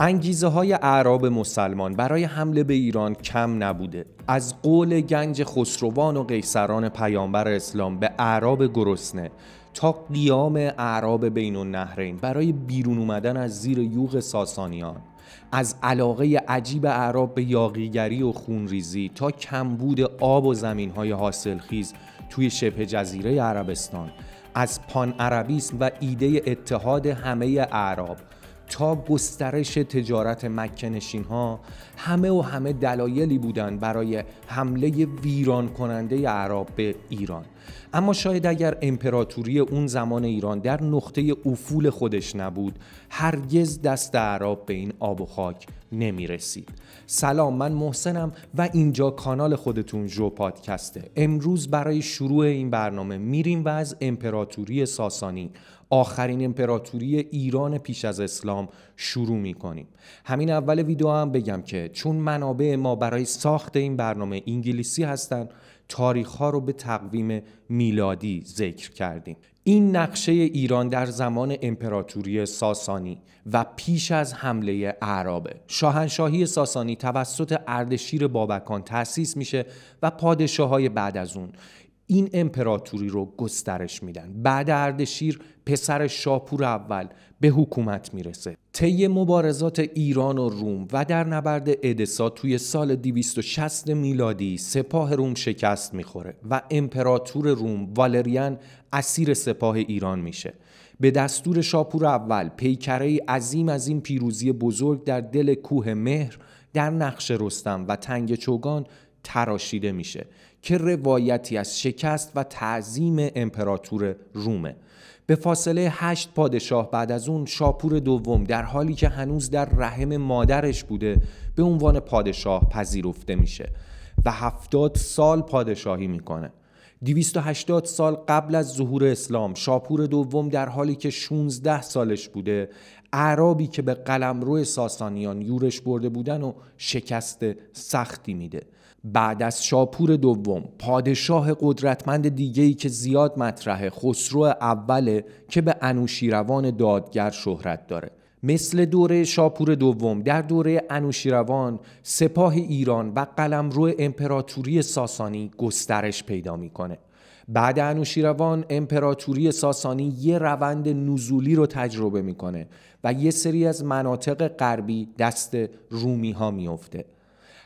انگیزه های اعراب مسلمان برای حمله به ایران کم نبوده از قول گنج خسروان و قیصران پیامبر اسلام به اعراب گرسنه تا قیام اعراب بین النهرین برای بیرون اومدن از زیر یوغ ساسانیان از علاقه عجیب اعراب به یاقیگری و خونریزی تا کمبود آب و زمین حاصل حاصلخیز توی شبه جزیره عربستان از پان عربیسم و ایده اتحاد همه اعراب تا گسترش تجارت مکنشین ها همه و همه دلایلی بودند برای حمله ویران کننده عرب به ایران اما شاید اگر امپراتوری اون زمان ایران در نقطه افول خودش نبود هرگز دست عرب به این آب و خاک نمی رسید. سلام من محسنم و اینجا کانال خودتون جو پادکسته امروز برای شروع این برنامه میریم و از امپراتوری ساسانی آخرین امپراتوری ایران پیش از اسلام شروع می کنیم همین اول ویدیو هم بگم که چون منابع ما برای ساخت این برنامه انگلیسی هستند تاریخ ها رو به تقویم میلادی ذکر کردیم این نقشه ایران در زمان امپراتوری ساسانی و پیش از حمله اعرابه شاهنشاهی ساسانی توسط اردشیر بابکان تأسیس میشه و پادشاه های بعد از اون این امپراتوری رو گسترش میدن بعد اردشیر پسر شاپور اول به حکومت میرسه طی مبارزات ایران و روم و در نبرد ادسا توی سال 260 میلادی سپاه روم شکست میخوره و امپراتور روم والریان اسیر سپاه ایران میشه به دستور شاپور اول پیکره عظیم از این پیروزی بزرگ در دل کوه مهر در نقش رستم و تنگ چوگان تراشیده میشه که روایتی از شکست و تعظیم امپراتور رومه به فاصله هشت پادشاه بعد از اون شاپور دوم در حالی که هنوز در رحم مادرش بوده به عنوان پادشاه پذیرفته میشه و هفتاد سال پادشاهی میکنه 280 سال قبل از ظهور اسلام شاپور دوم در حالی که 16 سالش بوده عرابی که به قلمرو ساسانیان یورش برده بودن و شکست سختی میده بعد از شاپور دوم پادشاه قدرتمند دیگهی که زیاد مطرحه خسرو اوله که به انوشیروان دادگر شهرت داره مثل دوره شاپور دوم در دوره انوشیروان سپاه ایران و قلمرو امپراتوری ساسانی گسترش پیدا میکنه بعد انوشیروان امپراتوری ساسانی یه روند نزولی رو تجربه میکنه و یه سری از مناطق غربی دست رومی ها میفته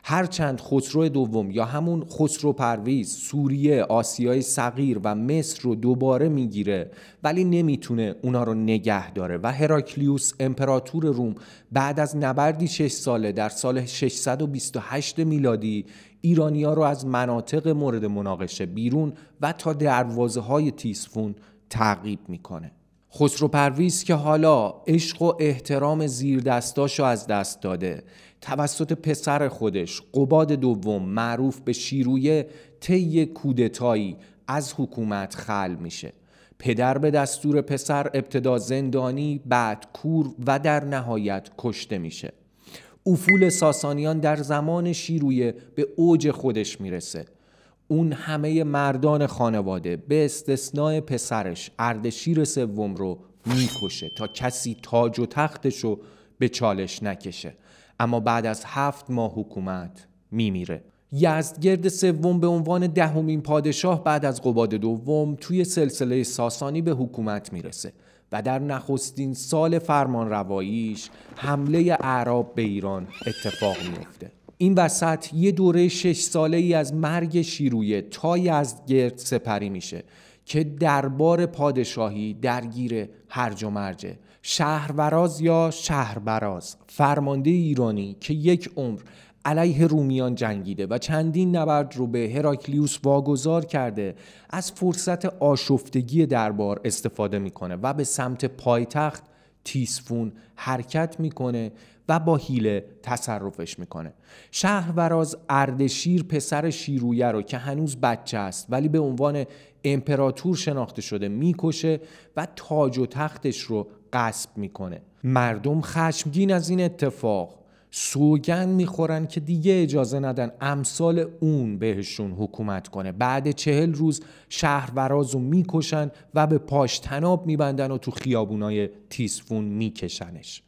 هرچند خسرو دوم یا همون خسرو پرویز سوریه آسیای صغیر و مصر رو دوباره میگیره ولی نمیتونه اونا رو نگه داره و هراکلیوس امپراتور روم بعد از نبردی 6 ساله در سال 628 میلادی ایرانیا رو از مناطق مورد مناقشه بیرون و تا دروازه های تیسفون تعقیب میکنه خسرو پرویز که حالا عشق و احترام زیر دستاشو از دست داده توسط پسر خودش قباد دوم معروف به شیرویه طی کودتایی از حکومت خل میشه پدر به دستور پسر ابتدا زندانی بعد کور و در نهایت کشته میشه افول ساسانیان در زمان شیرویه به اوج خودش میرسه اون همه مردان خانواده به استثناء پسرش اردشیر سوم رو میکشه تا کسی تاج و تختش رو به چالش نکشه اما بعد از هفت ماه حکومت میمیره یزدگرد سوم به عنوان دهمین پادشاه بعد از قباد دوم توی سلسله ساسانی به حکومت میرسه و در نخستین سال فرمان رواییش حمله اعراب به ایران اتفاق میفته این وسط یه دوره شش ساله ای از مرگ شیرویه تا یزدگرد سپری میشه که دربار پادشاهی درگیر هرج و مرجه شهروراز یا شهربراز فرمانده ایرانی که یک عمر علیه رومیان جنگیده و چندین نبرد رو به هراکلیوس واگذار کرده از فرصت آشفتگی دربار استفاده میکنه و به سمت پایتخت تیسفون حرکت میکنه و با هیله تصرفش میکنه شهروراز اردشیر پسر شیرویه رو که هنوز بچه است ولی به عنوان امپراتور شناخته شده میکشه و تاج و تختش رو قصب میکنه مردم خشمگین از این اتفاق سوگن میخورن که دیگه اجازه ندن امثال اون بهشون حکومت کنه بعد چهل روز شهر ورازو میکشن و به پاشتناب میبندن و تو خیابونای تیسفون میکشنش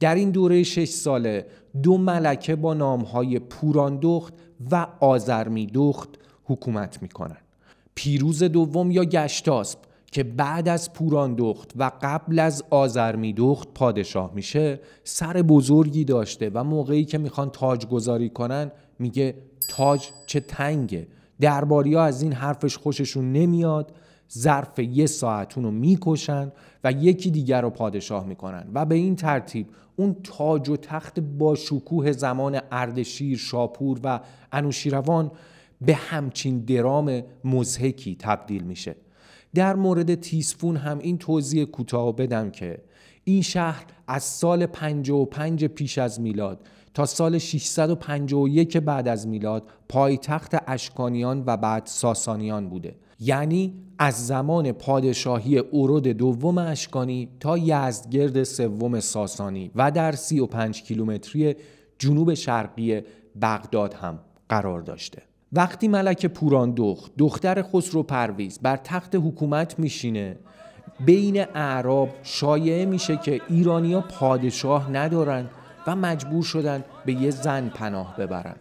در این دوره شش ساله دو ملکه با نامهای پوراندخت و آزرمیدخت حکومت میکنن پیروز دوم یا گشتاسب که بعد از پوران پوراندخت و قبل از دوخت پادشاه میشه سر بزرگی داشته و موقعی که میخوان تاج گذاری کنن میگه تاج چه تنگه درباری ها از این حرفش خوششون نمیاد ظرف یه ساعتونو رو میکشن و یکی دیگر رو پادشاه میکنن و به این ترتیب اون تاج و تخت با شکوه زمان اردشیر، شاپور و انوشیروان به همچین درام مزهکی تبدیل میشه در مورد تیسفون هم این توضیح کوتاه بدم که این شهر از سال 55 پیش از میلاد تا سال 651 بعد از میلاد پایتخت اشکانیان و بعد ساسانیان بوده یعنی از زمان پادشاهی اورد دوم اشکانی تا یزدگرد سوم ساسانی و در 35 کیلومتری جنوب شرقی بغداد هم قرار داشته وقتی ملک پوران دختر خسرو پرویز بر تخت حکومت میشینه بین اعراب شایعه میشه که ایرانیا پادشاه ندارن و مجبور شدن به یه زن پناه ببرن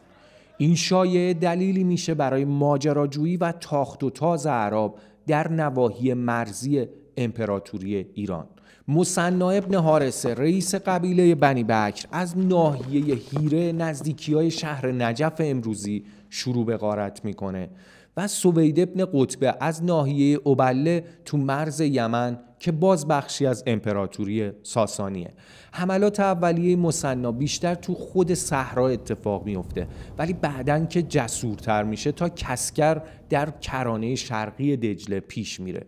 این شایعه دلیلی میشه برای ماجراجویی و تاخت و تاز اعراب در نواحی مرزی امپراتوری ایران مصنع ابن حارسه رئیس قبیله بنی بکر از ناحیه هیره نزدیکی های شهر نجف امروزی شروع به غارت میکنه و سوید ابن قطبه از ناحیه اوبله تو مرز یمن که باز بخشی از امپراتوری ساسانیه حملات اولیه مصنا بیشتر تو خود صحرا اتفاق میفته ولی بعدن که جسورتر میشه تا کسکر در کرانه شرقی دجله پیش میره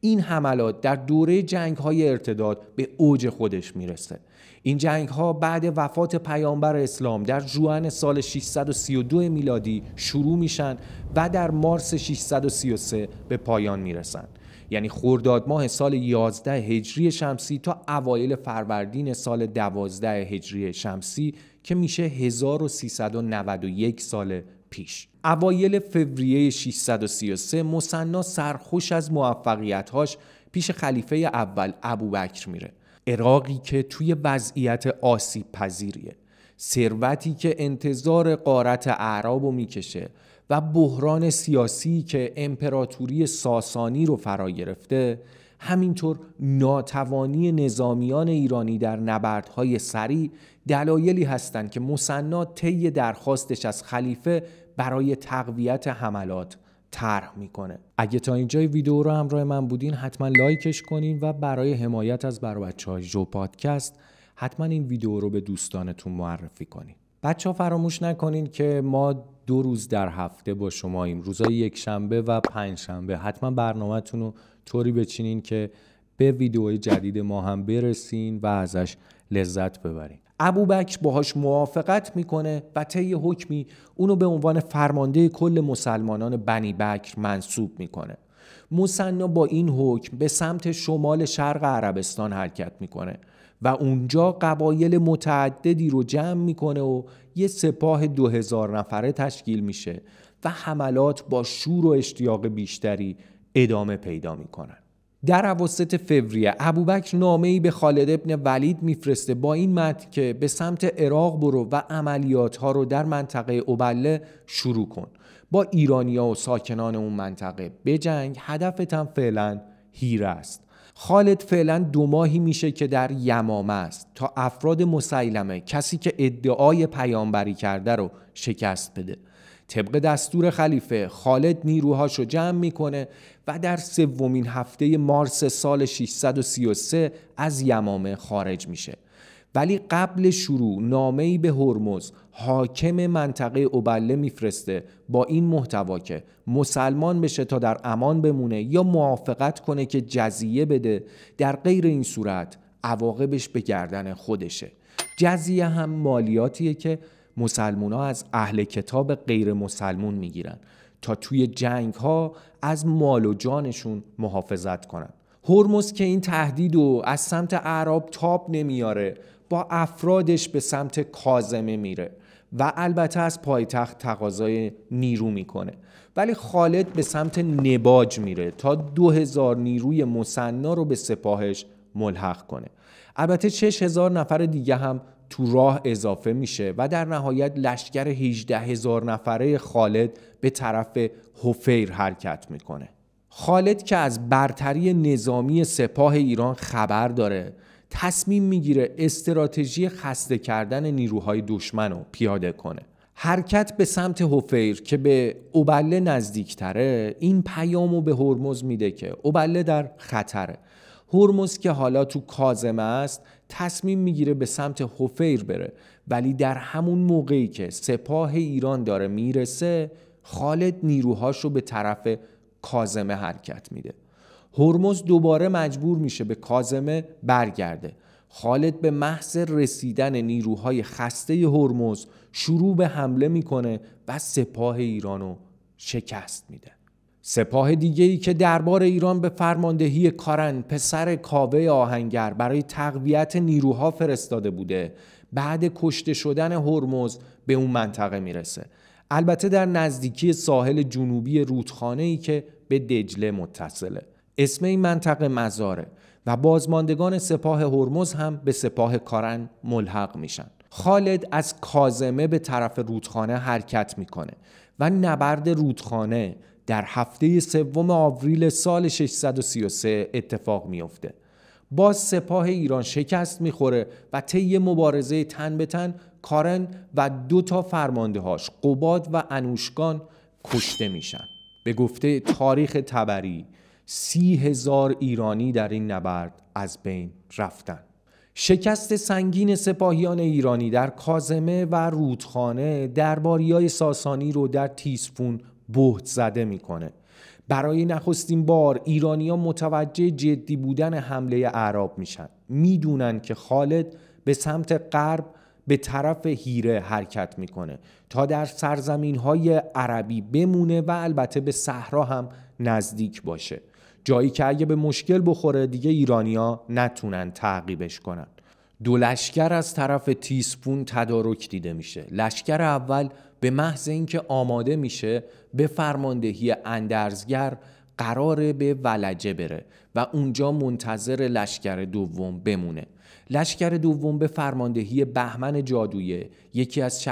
این حملات در دوره جنگ های ارتداد به اوج خودش میرسه این جنگ ها بعد وفات پیامبر اسلام در جوان سال 632 میلادی شروع میشن و در مارس 633 به پایان میرسن یعنی خورداد ماه سال 11 هجری شمسی تا اوایل فروردین سال 12 هجری شمسی که میشه 1391 سال پیش اوایل فوریه 633 مصنا سرخوش از موفقیتهاش پیش خلیفه اول ابوبکر میره عراقی که توی وضعیت آسیب پذیریه ثروتی که انتظار قارت اعراب رو میکشه و بحران سیاسی که امپراتوری ساسانی رو فرا گرفته همینطور ناتوانی نظامیان ایرانی در نبردهای سریع دلایلی هستند که مسنا طی درخواستش از خلیفه برای تقویت حملات طرح میکنه اگه تا اینجای ویدیو رو همراه من بودین حتما لایکش کنین و برای حمایت از بر بچه های جو پادکست حتما این ویدیو رو به دوستانتون معرفی کنین بچه ها فراموش نکنین که ما دو روز در هفته با شما ایم روزای یک شنبه و پنج شنبه حتما برنامهتون رو طوری بچینین که به ویدیوهای جدید ما هم برسین و ازش لذت ببرین ابوبکر باهاش موافقت میکنه و طی حکمی اونو به عنوان فرمانده کل مسلمانان بنی بکر منصوب میکنه مصنا با این حکم به سمت شمال شرق عربستان حرکت میکنه و اونجا قبایل متعددی رو جمع میکنه و یه سپاه 2000 نفره تشکیل میشه و حملات با شور و اشتیاق بیشتری ادامه پیدا میکنه. در اواسط فوریه ابوبکر نامه ای به خالد ابن ولید میفرسته با این متن که به سمت عراق برو و عملیات ها رو در منطقه اوبله شروع کن با ایرانیا و ساکنان اون منطقه بجنگ هدفت هم فعلا هیر است خالد فعلا دو ماهی میشه که در یمامه است تا افراد مسیلمه کسی که ادعای پیامبری کرده رو شکست بده طبق دستور خلیفه خالد نیروهاش رو جمع میکنه و در سومین هفته مارس سال 633 از یمامه خارج میشه ولی قبل شروع نامه به هرمز حاکم منطقه اوبله میفرسته با این محتوا که مسلمان بشه تا در امان بمونه یا موافقت کنه که جزیه بده در غیر این صورت عواقبش به گردن خودشه جزیه هم مالیاتیه که مسلمون ها از اهل کتاب غیر مسلمون گیرن تا توی جنگ ها از مال و جانشون محافظت کنن هرمز که این تهدید و از سمت عرب تاب نمیاره با افرادش به سمت کازمه میره و البته از پایتخت تقاضای نیرو میکنه ولی خالد به سمت نباج میره تا دو نیروی مصنا رو به سپاهش ملحق کنه البته چش هزار نفر دیگه هم تو راه اضافه میشه و در نهایت لشکر 18 هزار نفره خالد به طرف حفیر حرکت میکنه خالد که از برتری نظامی سپاه ایران خبر داره تصمیم میگیره استراتژی خسته کردن نیروهای دشمن رو پیاده کنه حرکت به سمت حفیر که به اوبله نزدیکتره این پیامو به هرمز میده که اوبله در خطره هرمز که حالا تو کازمه است تصمیم میگیره به سمت حفیر بره ولی در همون موقعی که سپاه ایران داره میرسه خالد نیروهاش رو به طرف کازمه حرکت میده هرمز دوباره مجبور میشه به کازمه برگرده خالد به محض رسیدن نیروهای خسته هرمز شروع به حمله میکنه و سپاه ایرانو شکست میده سپاه دیگری که دربار ایران به فرماندهی کارن پسر کاوه آهنگر برای تقویت نیروها فرستاده بوده بعد کشته شدن هرمز به اون منطقه میرسه البته در نزدیکی ساحل جنوبی رودخانه ای که به دجله متصله اسم این منطقه مزاره و بازماندگان سپاه هرمز هم به سپاه کارن ملحق میشن خالد از کازمه به طرف رودخانه حرکت میکنه و نبرد رودخانه در هفته سوم آوریل سال 633 اتفاق میافته. باز سپاه ایران شکست میخوره و طی مبارزه تن به تن کارن و دو تا فرماندهاش قباد و انوشگان کشته میشن به گفته تاریخ تبری سی هزار ایرانی در این نبرد از بین رفتن شکست سنگین سپاهیان ایرانی در کازمه و رودخانه درباری های ساسانی رو در تیسفون بهت زده میکنه برای نخستین بار ایرانیا متوجه جدی بودن حمله اعراب میشن میدونن که خالد به سمت غرب به طرف هیره حرکت میکنه تا در سرزمین های عربی بمونه و البته به صحرا هم نزدیک باشه جایی که اگه به مشکل بخوره دیگه ایرانیا نتونن تعقیبش کنن دو لشکر از طرف تیسپون تدارک دیده میشه لشکر اول به محض اینکه آماده میشه به فرماندهی اندرزگر قراره به ولجه بره و اونجا منتظر لشکر دوم بمونه لشکر دوم به فرماندهی بهمن جادویه یکی از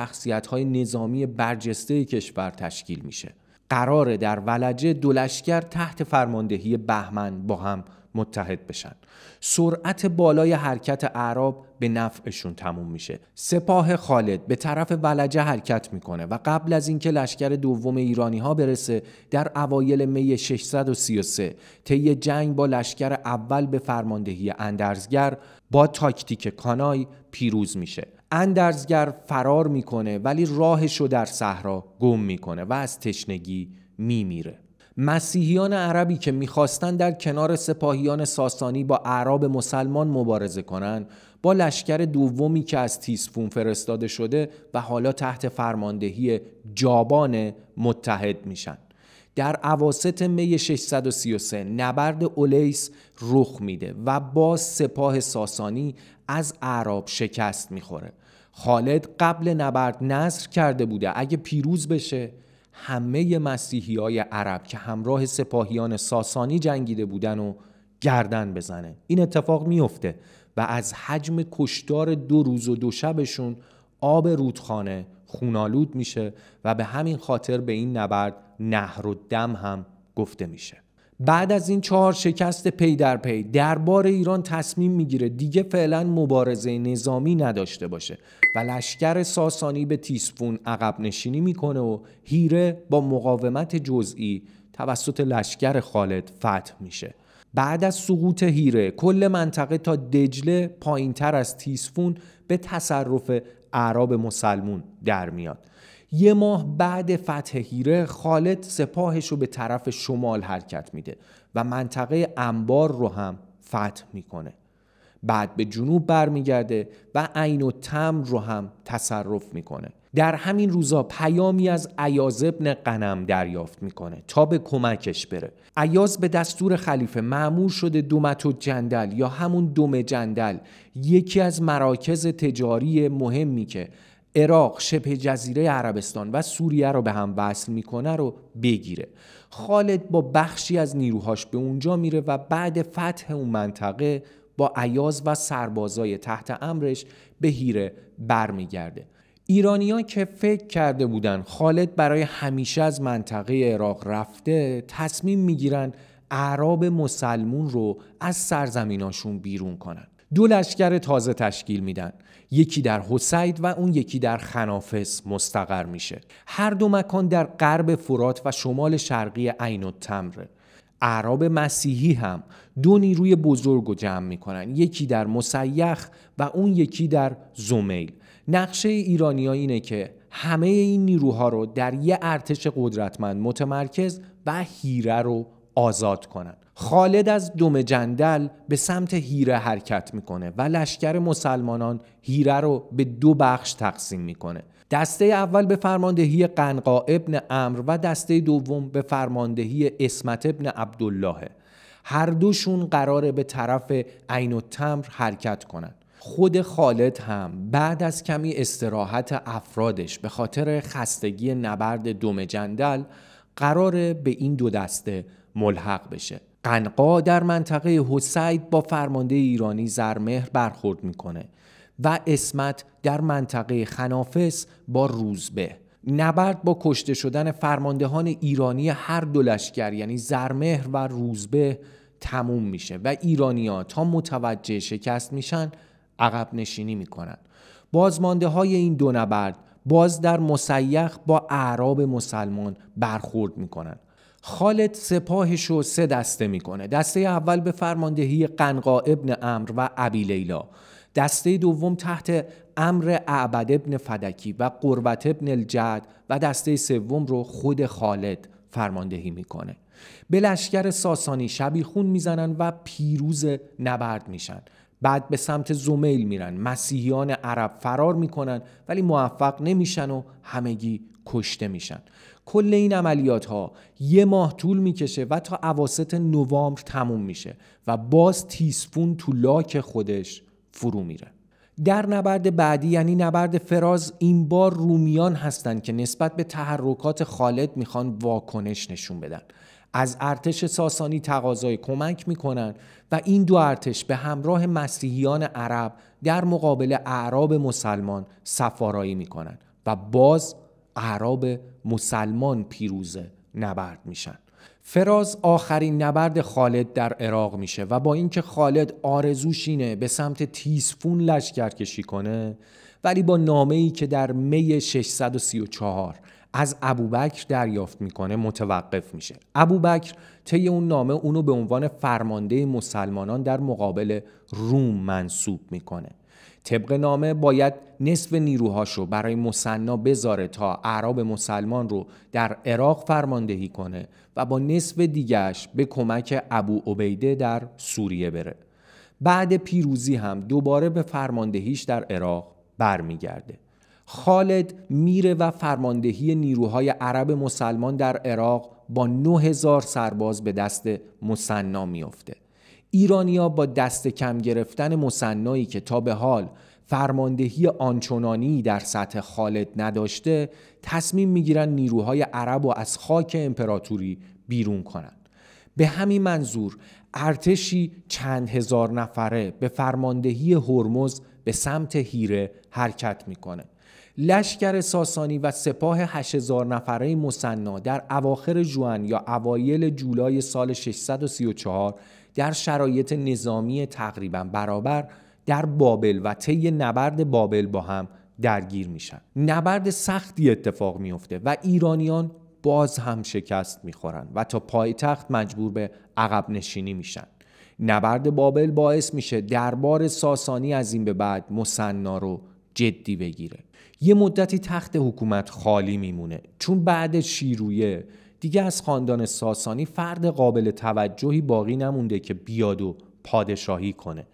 های نظامی برجسته کشور تشکیل میشه قرار در ولجه دو لشکر تحت فرماندهی بهمن با هم متحد بشن سرعت بالای حرکت اعراب به نفعشون تموم میشه سپاه خالد به طرف ولجه حرکت میکنه و قبل از اینکه لشکر دوم ایرانی ها برسه در اوایل می 633 طی جنگ با لشکر اول به فرماندهی اندرزگر با تاکتیک کانای پیروز میشه اندرزگر فرار میکنه ولی راهشو در صحرا گم میکنه و از تشنگی میمیره مسیحیان عربی که میخواستند در کنار سپاهیان ساسانی با عرب مسلمان مبارزه کنند با لشکر دومی که از تیسفون فرستاده شده و حالا تحت فرماندهی جابان متحد میشن در عواست می 633 نبرد اولیس رخ میده و با سپاه ساسانی از عرب شکست میخوره خالد قبل نبرد نظر کرده بوده اگه پیروز بشه همه مسیحی های عرب که همراه سپاهیان ساسانی جنگیده بودن و گردن بزنه این اتفاق میفته و از حجم کشتار دو روز و دو شبشون آب رودخانه خونالود میشه و به همین خاطر به این نبرد نهر و دم هم گفته میشه بعد از این چهار شکست پی در پی دربار ایران تصمیم میگیره دیگه فعلا مبارزه نظامی نداشته باشه و لشکر ساسانی به تیسفون عقب نشینی میکنه و هیره با مقاومت جزئی توسط لشکر خالد فتح میشه بعد از سقوط هیره کل منطقه تا دجله پایینتر از تیسفون به تصرف اعراب مسلمون در میاد یه ماه بعد فتح هیره خالد سپاهش رو به طرف شمال حرکت میده و منطقه انبار رو هم فتح میکنه بعد به جنوب برمیگرده و عین و تم رو هم تصرف میکنه در همین روزا پیامی از عیاز ابن قنم دریافت میکنه تا به کمکش بره عیاز به دستور خلیفه معمور شده دومت و جندل یا همون دوم جندل یکی از مراکز تجاری مهمی که عراق شبه جزیره عربستان و سوریه رو به هم وصل میکنه رو بگیره خالد با بخشی از نیروهاش به اونجا میره و بعد فتح اون منطقه با عیاز و سربازای تحت امرش به هیره برمیگرده ایرانیان که فکر کرده بودن خالد برای همیشه از منطقه عراق رفته تصمیم میگیرن اعراب مسلمون رو از سرزمیناشون بیرون کنن دو لشکر تازه تشکیل میدن یکی در حسید و اون یکی در خنافس مستقر میشه هر دو مکان در غرب فرات و شمال شرقی عین التمره اعراب مسیحی هم دو نیروی بزرگ رو جمع میکنن یکی در مسیخ و اون یکی در زومیل نقشه ایرانی ها اینه که همه این نیروها رو در یه ارتش قدرتمند متمرکز و هیره رو آزاد کنند خالد از دوم جندل به سمت هیره حرکت میکنه و لشکر مسلمانان هیره رو به دو بخش تقسیم میکنه دسته اول به فرماندهی قنقا ابن امر و دسته دوم به فرماندهی اسمت ابن عبدالله هر دوشون قراره به طرف عین التمر حرکت کنند خود خالد هم بعد از کمی استراحت افرادش به خاطر خستگی نبرد دوم جندل قراره به این دو دسته ملحق بشه قنقا در منطقه حسید با فرمانده ایرانی زرمهر برخورد میکنه و اسمت در منطقه خنافس با روزبه نبرد با کشته شدن فرماندهان ایرانی هر دو لشکر یعنی زرمهر و روزبه تموم میشه و ها تا متوجه شکست میشن عقب نشینی میکنن بازمانده های این دو نبرد باز در مسیخ با اعراب مسلمان برخورد میکنن خالد سپاهش رو سه دسته میکنه دسته اول به فرماندهی قنقا ابن امر و ابی لیلا دسته دوم تحت امر اعبد ابن فدکی و قربت ابن الجد و دسته سوم رو خود خالد فرماندهی میکنه به لشکر ساسانی شبیخون میزنن و پیروز نبرد میشن بعد به سمت زمیل میرن مسیحیان عرب فرار میکنن ولی موفق نمیشن و همگی کشته میشن کل این عملیات ها یه ماه طول میکشه و تا عواسط نوامبر تموم میشه و باز تیسفون تو لاک خودش فرو میره در نبرد بعدی یعنی نبرد فراز این بار رومیان هستند که نسبت به تحرکات خالد میخوان واکنش نشون بدن از ارتش ساسانی تقاضای کمک میکنن و این دو ارتش به همراه مسیحیان عرب در مقابل اعراب مسلمان سفارایی میکنن و باز عرب مسلمان پیروز نبرد میشن فراز آخرین نبرد خالد در عراق میشه و با اینکه خالد آرزوش به سمت تیسفون کشی کنه ولی با نامه ای که در می 634 از ابوبکر دریافت میکنه متوقف میشه ابوبکر طی اون نامه اونو به عنوان فرمانده مسلمانان در مقابل روم منصوب میکنه طبق نامه باید نصف نیروهاش رو برای مصنا بذاره تا عرب مسلمان رو در عراق فرماندهی کنه و با نصف دیگرش به کمک ابو عبیده در سوریه بره بعد پیروزی هم دوباره به فرماندهیش در عراق برمیگرده خالد میره و فرماندهی نیروهای عرب مسلمان در عراق با 9000 سرباز به دست مصنا میافته ایرانیا با دست کم گرفتن مصنایی که تا به حال فرماندهی آنچنانی در سطح خالد نداشته تصمیم میگیرن نیروهای عرب و از خاک امپراتوری بیرون کنند. به همین منظور ارتشی چند هزار نفره به فرماندهی هرمز به سمت هیره حرکت میکنه لشکر ساسانی و سپاه 8000 نفره مصنا در اواخر جوان یا اوایل جولای سال 634 در شرایط نظامی تقریبا برابر در بابل و طی نبرد بابل با هم درگیر میشن نبرد سختی اتفاق میفته و ایرانیان باز هم شکست میخورن و تا پایتخت مجبور به عقب نشینی میشن نبرد بابل باعث میشه دربار ساسانی از این به بعد مسنا رو جدی بگیره یه مدتی تخت حکومت خالی میمونه چون بعد شیرویه دیگه از خاندان ساسانی فرد قابل توجهی باقی نمونده که بیاد و پادشاهی کنه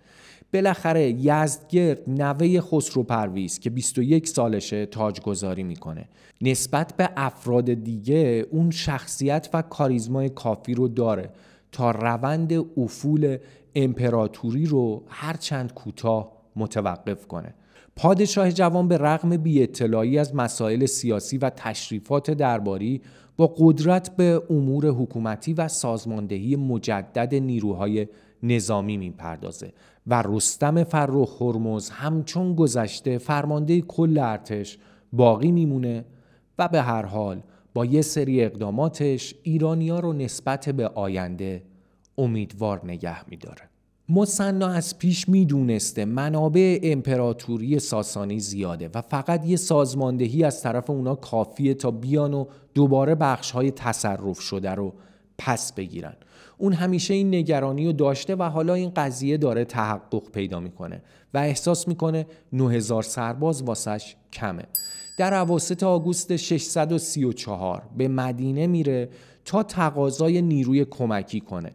بالاخره یزدگرد نوه خسرو پرویز که 21 سالشه تاجگذاری میکنه نسبت به افراد دیگه اون شخصیت و کاریزمای کافی رو داره تا روند افول امپراتوری رو هرچند کوتاه متوقف کنه پادشاه جوان به رغم بی اطلاعی از مسائل سیاسی و تشریفات درباری با قدرت به امور حکومتی و سازماندهی مجدد نیروهای نظامی میپردازه و رستم فرخ هرمز همچون گذشته فرمانده کل ارتش باقی میمونه و به هر حال با یه سری اقداماتش ایرانیا رو نسبت به آینده امیدوار نگه میداره. مصنا از پیش میدونسته منابع امپراتوری ساسانی زیاده و فقط یه سازماندهی از طرف اونا کافیه تا بیان و دوباره بخش های تصرف شده رو پس بگیرن اون همیشه این نگرانی رو داشته و حالا این قضیه داره تحقق پیدا میکنه و احساس میکنه 9000 سرباز واسش کمه در اواسط آگوست 634 به مدینه میره تا تقاضای نیروی کمکی کنه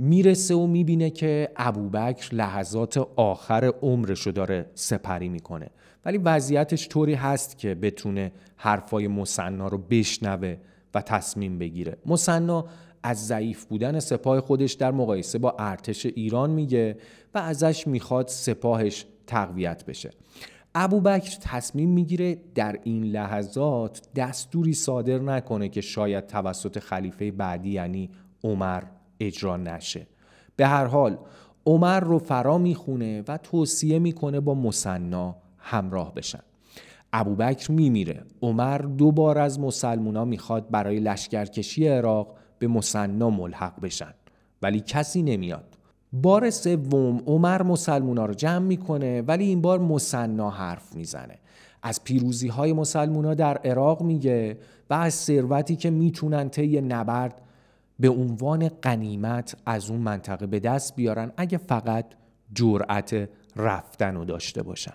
میرسه و میبینه که ابوبکر لحظات آخر عمرشو داره سپری میکنه ولی وضعیتش طوری هست که بتونه حرفای مصنا رو بشنوه و تصمیم بگیره مصنا از ضعیف بودن سپاه خودش در مقایسه با ارتش ایران میگه و ازش میخواد سپاهش تقویت بشه ابوبکر تصمیم میگیره در این لحظات دستوری صادر نکنه که شاید توسط خلیفه بعدی یعنی عمر اجرا نشه به هر حال عمر رو فرا میخونه و توصیه میکنه با مصنا همراه بشن ابوبکر میمیره عمر دوبار از مسلمونا میخواد برای لشکرکشی عراق به مسنا ملحق بشن ولی کسی نمیاد بار سوم عمر مسلمونا رو جمع میکنه ولی این بار مسنا حرف میزنه از پیروزی های مسلمونا در عراق میگه و از ثروتی که میتونن طی نبرد به عنوان قنیمت از اون منطقه به دست بیارن اگه فقط جرأت رفتن رو داشته باشن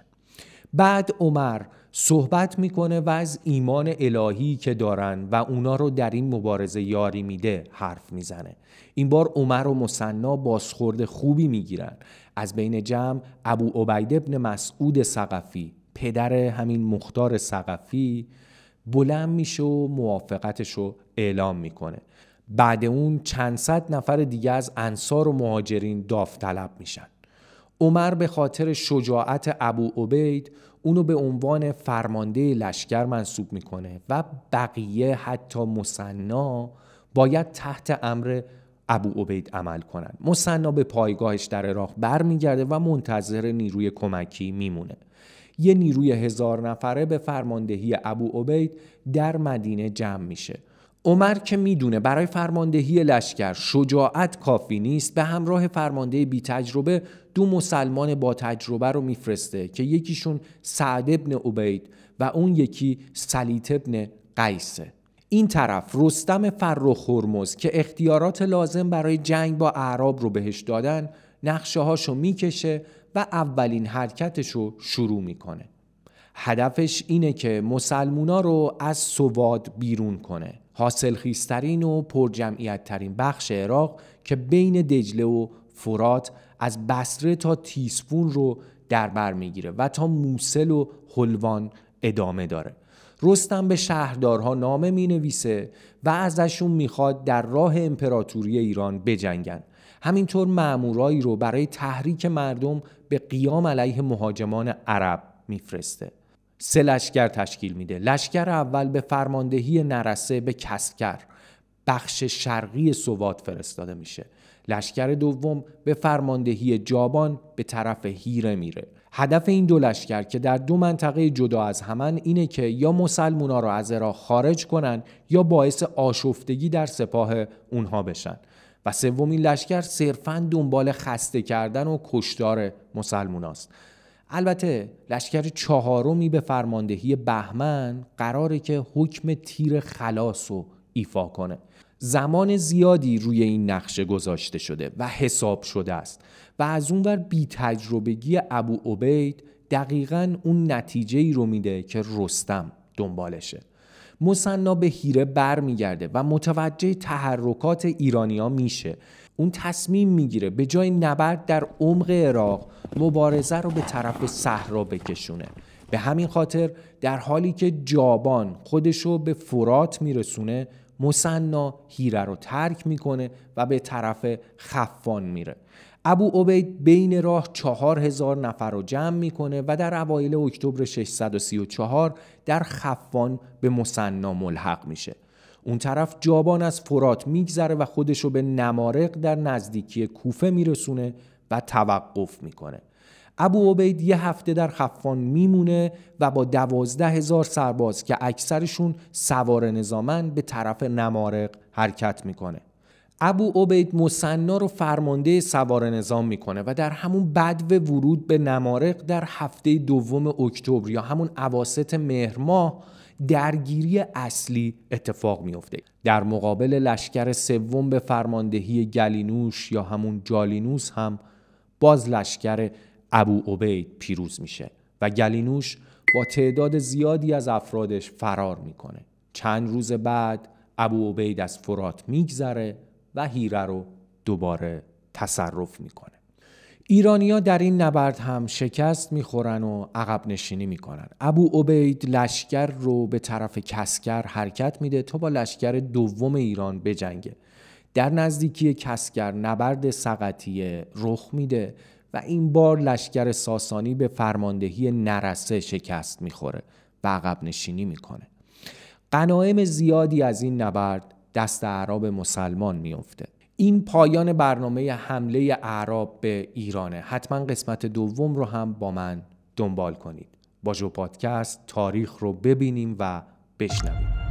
بعد عمر صحبت میکنه و از ایمان الهی که دارن و اونا رو در این مبارزه یاری میده حرف میزنه این بار عمر و مسنا بازخورد خوبی میگیرن از بین جمع ابو عبید ابن مسعود سقفی پدر همین مختار سقفی بلند میشه و موافقتش رو اعلام میکنه بعد اون چند صد نفر دیگه از انصار و مهاجرین داوطلب میشن عمر به خاطر شجاعت ابو عبید اونو به عنوان فرمانده لشکر منصوب میکنه و بقیه حتی مصنا باید تحت امر ابو عبید عمل کنند مصنا به پایگاهش در عراق برمیگرده و منتظر نیروی کمکی میمونه یه نیروی هزار نفره به فرماندهی ابو عبید در مدینه جمع میشه عمر که میدونه برای فرماندهی لشکر شجاعت کافی نیست به همراه فرمانده بی تجربه دو مسلمان با تجربه رو میفرسته که یکیشون سعد ابن عبید و اون یکی سلیت ابن قیسه این طرف رستم فرخ که اختیارات لازم برای جنگ با اعراب رو بهش دادن نقشه هاشو میکشه و اولین حرکتش رو شروع میکنه هدفش اینه که مسلمونا رو از سواد بیرون کنه حاصلخیزترین و ترین بخش عراق که بین دجله و فرات از بسره تا تیسفون رو در بر میگیره و تا موسل و حلوان ادامه داره رستم به شهردارها نامه می نویسه و ازشون میخواد در راه امپراتوری ایران بجنگن همینطور معمورایی رو برای تحریک مردم به قیام علیه مهاجمان عرب میفرسته سه لشکر تشکیل میده لشکر اول به فرماندهی نرسه به کسکر بخش شرقی سوات فرستاده میشه لشکر دوم به فرماندهی جابان به طرف هیره میره هدف این دو لشکر که در دو منطقه جدا از همن اینه که یا مسلمونا را از را خارج کنن یا باعث آشفتگی در سپاه اونها بشن و سومین لشکر صرفا دنبال خسته کردن و کشتار مسلموناست البته لشکر چهارمی به فرماندهی بهمن قراره که حکم تیر خلاص رو ایفا کنه زمان زیادی روی این نقشه گذاشته شده و حساب شده است و از اونور بی تجربگی ابو عبید دقیقا اون نتیجه ای رو میده که رستم دنبالشه مصنا به هیره برمیگرده و متوجه تحرکات ایرانیا میشه اون تصمیم میگیره به جای نبرد در عمق عراق مبارزه رو به طرف صحرا بکشونه به همین خاطر در حالی که جابان خودشو به فرات میرسونه مسنا هیره رو ترک میکنه و به طرف خفان میره ابو عبید بین راه چهار هزار نفر رو جمع میکنه و در اوایل اکتبر 634 در خفان به مسنا ملحق میشه اون طرف جابان از فرات میگذره و خودشو به نمارق در نزدیکی کوفه میرسونه و توقف میکنه ابو عبید یه هفته در خفان میمونه و با دوازده هزار سرباز که اکثرشون سوار نظامن به طرف نمارق حرکت میکنه ابو عبید مسنا رو فرمانده سوار نظام میکنه و در همون بدو ورود به نمارق در هفته دوم اکتبر یا همون عواست مهر درگیری اصلی اتفاق میافته در مقابل لشکر سوم به فرماندهی گلینوش یا همون جالینوس هم باز لشکر ابو عبید پیروز میشه و گلینوش با تعداد زیادی از افرادش فرار میکنه چند روز بعد ابو عبید از فرات میگذره و هیره رو دوباره تصرف میکنه ایرانیا در این نبرد هم شکست میخورن و عقب نشینی میکنن ابو عبید لشکر رو به طرف کسکر حرکت میده تا با لشکر دوم ایران بجنگه در نزدیکی کسکر نبرد سقطی رخ میده و این بار لشکر ساسانی به فرماندهی نرسه شکست میخوره و عقب نشینی میکنه قنایم زیادی از این نبرد دست عرب مسلمان میافته این پایان برنامه حمله اعراب به ایرانه حتما قسمت دوم رو هم با من دنبال کنید با جو پادکست تاریخ رو ببینیم و بشنویم